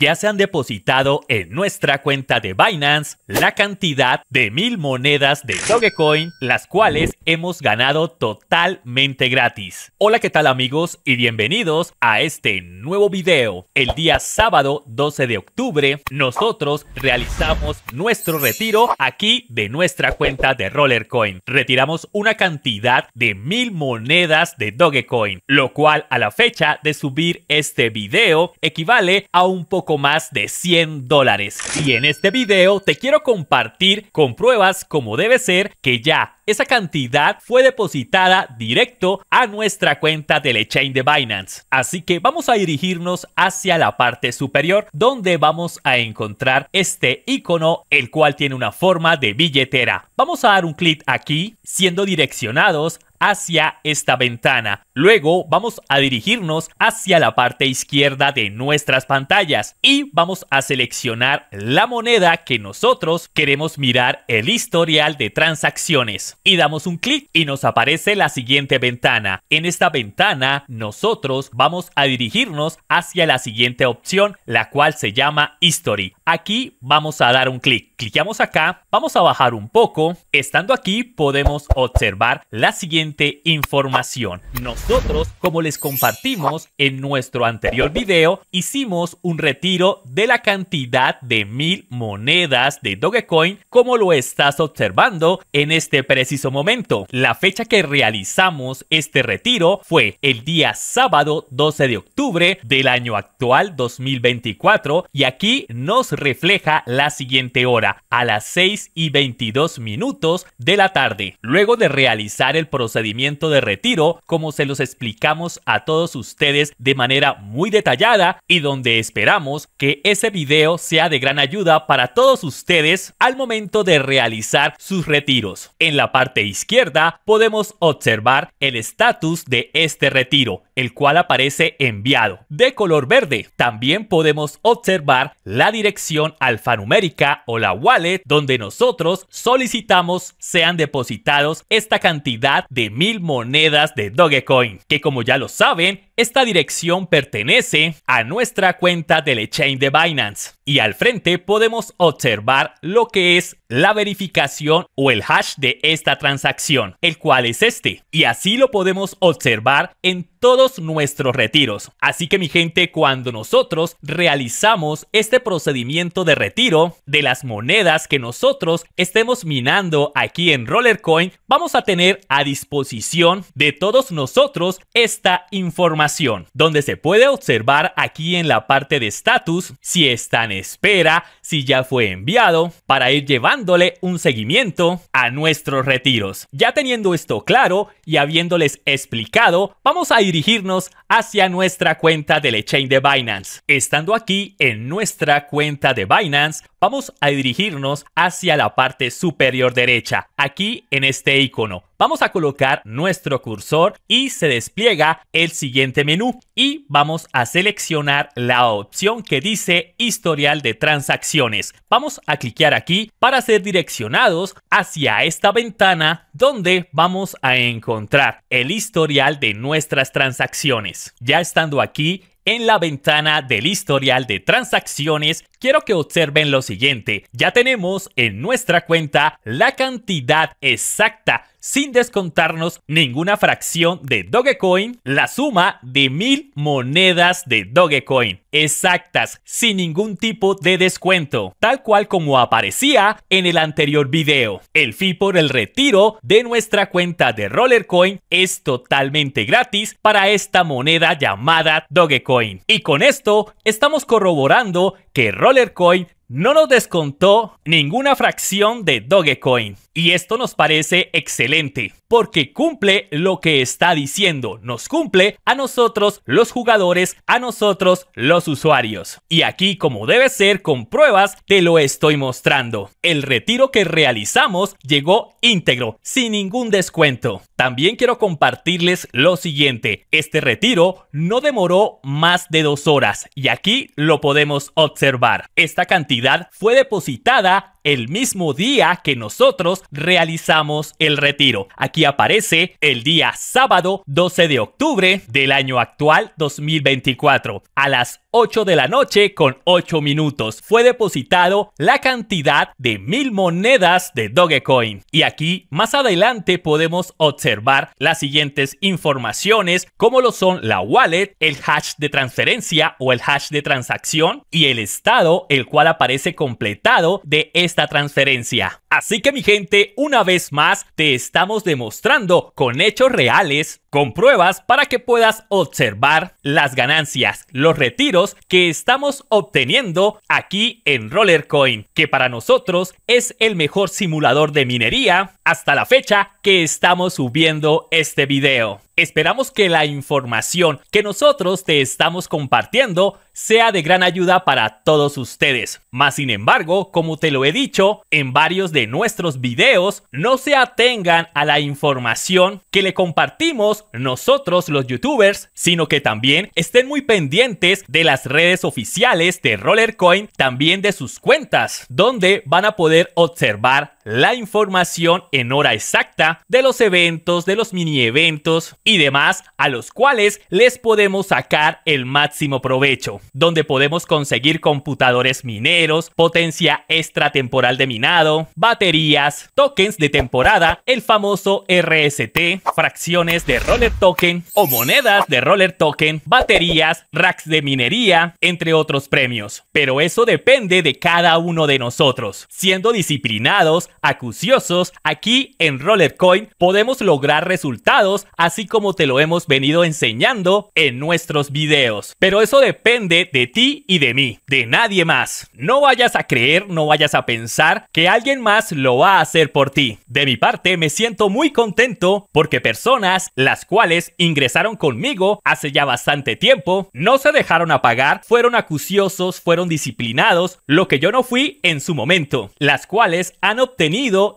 ya se han depositado en nuestra cuenta de Binance la cantidad de mil monedas de Dogecoin, las cuales hemos ganado totalmente gratis. Hola, ¿qué tal amigos? Y bienvenidos a este nuevo video. El día sábado 12 de octubre, nosotros realizamos nuestro retiro aquí de nuestra cuenta de Rollercoin. Retiramos una cantidad de mil monedas de Dogecoin, lo cual a la fecha de subir este video equivale a un poco más de 100 dólares. Y en este video te quiero compartir con pruebas como debe ser que ya esa cantidad fue depositada directo a nuestra cuenta la chain de Binance. Así que vamos a dirigirnos hacia la parte superior donde vamos a encontrar este icono el cual tiene una forma de billetera. Vamos a dar un clic aquí siendo direccionados hacia esta ventana. Luego vamos a dirigirnos hacia la parte izquierda de nuestras pantallas y vamos a seleccionar la moneda que nosotros queremos mirar el historial de transacciones. Y damos un clic y nos aparece la siguiente ventana. En esta ventana nosotros vamos a dirigirnos hacia la siguiente opción, la cual se llama History. Aquí vamos a dar un clic. Cliqueamos acá, vamos a bajar un poco. Estando aquí podemos observar la siguiente información. Nosotros, como les compartimos en nuestro anterior video, hicimos un retiro de la cantidad de mil monedas de Dogecoin como lo estás observando en este preciso momento. La fecha que realizamos este retiro fue el día sábado 12 de octubre del año actual 2024 y aquí nos refleja la siguiente hora a las 6 y 22 minutos de la tarde. Luego de realizar el procedimiento de retiro, como se los explicamos a todos ustedes de manera muy detallada y donde esperamos que ese video sea de gran ayuda para todos ustedes al momento de realizar sus retiros. En la parte izquierda podemos observar el estatus de este retiro, el cual aparece enviado, de color verde. También podemos observar la dirección alfanumérica o la wallet donde nosotros solicitamos sean depositados esta cantidad de mil monedas de Dogecoin, que como ya lo saben, esta dirección pertenece a nuestra cuenta la chain de Binance. Y al frente podemos observar lo que es la verificación o el hash de esta transacción, el cual es este. Y así lo podemos observar en todos nuestros retiros. Así que mi gente, cuando nosotros realizamos este procedimiento de retiro de las monedas que nosotros estemos minando aquí en Rollercoin, vamos a tener a disposición de todos nosotros esta información, donde se puede observar aquí en la parte de status si está en espera, si ya fue enviado, para ir llevándole un seguimiento a nuestros retiros. Ya teniendo esto claro y habiéndoles explicado, vamos a ir dirigirnos hacia nuestra cuenta de lechain de Binance. Estando aquí en nuestra cuenta de Binance, Vamos a dirigirnos hacia la parte superior derecha, aquí en este icono. Vamos a colocar nuestro cursor y se despliega el siguiente menú y vamos a seleccionar la opción que dice historial de transacciones. Vamos a cliquear aquí para ser direccionados hacia esta ventana donde vamos a encontrar el historial de nuestras transacciones. Ya estando aquí, en la ventana del historial de transacciones quiero que observen lo siguiente. Ya tenemos en nuestra cuenta la cantidad exacta sin descontarnos ninguna fracción de Dogecoin, la suma de mil monedas de Dogecoin, exactas, sin ningún tipo de descuento, tal cual como aparecía en el anterior video. El fee por el retiro de nuestra cuenta de Rollercoin es totalmente gratis para esta moneda llamada Dogecoin. Y con esto estamos corroborando que Rollercoin no nos descontó ninguna fracción de Dogecoin. Y esto nos parece excelente, porque cumple lo que está diciendo, nos cumple a nosotros los jugadores, a nosotros los usuarios. Y aquí, como debe ser, con pruebas, te lo estoy mostrando. El retiro que realizamos llegó íntegro, sin ningún descuento. También quiero compartirles lo siguiente, este retiro no demoró más de dos horas y aquí lo podemos observar. Esta cantidad fue depositada el mismo día que nosotros realizamos el retiro. Aquí aparece el día sábado 12 de octubre del año actual 2024 a las 8 de la noche con 8 minutos. Fue depositado la cantidad de mil monedas de Dogecoin. Y aquí más adelante podemos observar las siguientes informaciones como lo son la wallet, el hash de transferencia o el hash de transacción y el estado el cual aparece completado de esta transferencia. Así que mi gente, una vez más te estamos demostrando con hechos reales con pruebas para que puedas observar las ganancias, los retiros que estamos obteniendo aquí en Rollercoin, que para nosotros es el mejor simulador de minería hasta la fecha que estamos subiendo este video. Esperamos que la información que nosotros te estamos compartiendo sea de gran ayuda para todos ustedes. Más sin embargo, como te lo he dicho en varios de nuestros videos, no se atengan a la información que le compartimos nosotros, los youtubers, sino que también estén muy pendientes de las redes oficiales de Rollercoin, también de sus cuentas, donde van a poder observar la información en hora exacta de los eventos, de los mini eventos y demás a los cuales les podemos sacar el máximo provecho, donde podemos conseguir computadores mineros, potencia extratemporal de minado, baterías, tokens de temporada, el famoso RST, fracciones de roller token o monedas de roller token, baterías, racks de minería, entre otros premios. Pero eso depende de cada uno de nosotros, siendo disciplinados acuciosos, aquí en Rollercoin podemos lograr resultados así como te lo hemos venido enseñando en nuestros videos. Pero eso depende de ti y de mí, de nadie más. No vayas a creer, no vayas a pensar que alguien más lo va a hacer por ti. De mi parte me siento muy contento porque personas las cuales ingresaron conmigo hace ya bastante tiempo, no se dejaron apagar, fueron acuciosos, fueron disciplinados, lo que yo no fui en su momento, las cuales han obtenido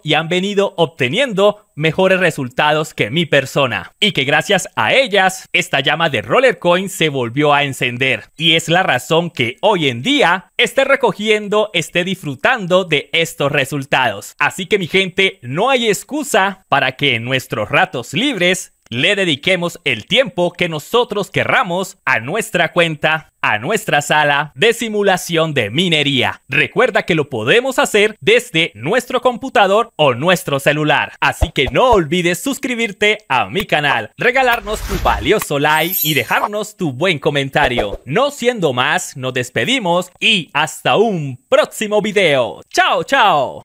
y han venido obteniendo mejores resultados que mi persona y que gracias a ellas esta llama de Rollercoin se volvió a encender y es la razón que hoy en día esté recogiendo, esté disfrutando de estos resultados. Así que mi gente, no hay excusa para que en nuestros ratos libres le dediquemos el tiempo que nosotros querramos a nuestra cuenta, a nuestra sala de simulación de minería. Recuerda que lo podemos hacer desde nuestro computador o nuestro celular. Así que no olvides suscribirte a mi canal, regalarnos tu valioso like y dejarnos tu buen comentario. No siendo más, nos despedimos y hasta un próximo video. ¡Chao, chao!